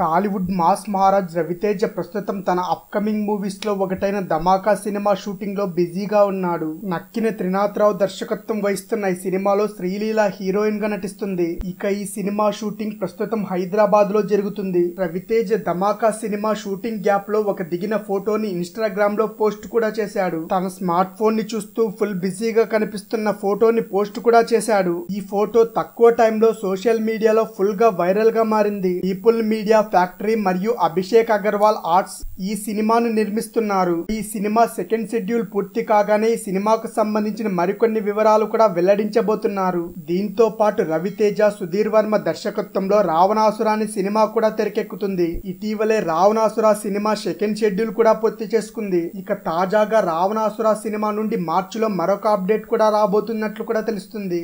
Tollywood mass Maharaj Raviteja ప్రస్తుతం తన upcoming movies లో ఒకటైన ధమాకా సినిమా షూటింగ్ లో బిజీగా ఉన్నాడు నక్కిన త్రినాథరావు దర్శకత్వం వహిస్తున్న ఈ సినిమాలో శ్రీలీల హీరోయిన్ గా నటిస్తుంది ఇక ఈ సినిమా షూటింగ్ ప్రస్తుతం హైదరాబాద్ లో జరుగుతుంది రవితేజ ధమాకా సినిమా షూటింగ్ గ్యాప్ లో ఒక దిగిన ఫోటోని ఇన్స్టాగ్రామ్ లో పోస్ట్ కూడా చేశాడు తన స్మార్ట్ ఫోన్ ని చూస్తూ ఫుల్ బిజీగా కనిపిస్తున్న ఫోటోని పోస్ట్ కూడా చేశాడు ఈ ఫోటో తక్కువ టైంలో సోషల్ మీడియాలో ఫుల్ గా వైరల్ గా మారింది పీపుల్ మీడియా ఫ్యాక్టరీ మరియు అభిషేక్ అగర్వాల్ ఆర్ట్స్ ఈ సినిమాను నిర్మిస్తున్నారు ఈ సినిమా సెకండ్ షెడ్యూల్ పూర్తి కాగానే ఈ సినిమాకు సంబంధించిన మరికొన్ని వివరాలు కూడా వెల్లడించబోతున్నారు దీంతో పాటు రవితేజ సుధీర్ వర్మ దర్శకత్వంలో రావణాసురాని సినిమా కూడా తెరకెక్కుతుంది ఇటీవలే రావణాసుర సినిమా సెకండ్ షెడ్యూల్ కూడా పూర్తి చేసుకుంది ఇక తాజాగా రావణాసుర సినిమా నుండి మార్చిలో మరొక అప్డేట్ కూడా రాబోతున్నట్లు కూడా తెలుస్తుంది